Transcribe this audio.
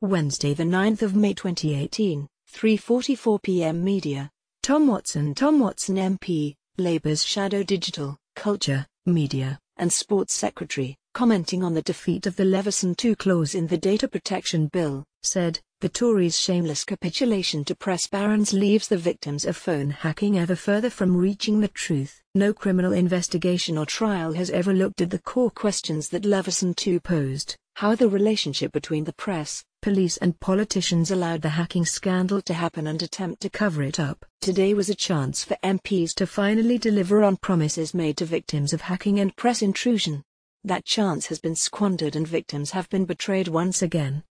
Wednesday, the 9th of May 2018, 3:44 p.m. Media. Tom Watson. Tom Watson, MP, Labour's Shadow Digital, Culture, Media, and Sports Secretary, commenting on the defeat of the Leveson 2 clause in the Data Protection Bill, said, The Tories' shameless capitulation to press barons leaves the victims of phone hacking ever further from reaching the truth. No criminal investigation or trial has ever looked at the core questions that Leveson 2 posed how the relationship between the press, police and politicians allowed the hacking scandal to happen and attempt to cover it up. Today was a chance for MPs to finally deliver on promises made to victims of hacking and press intrusion. That chance has been squandered and victims have been betrayed once again.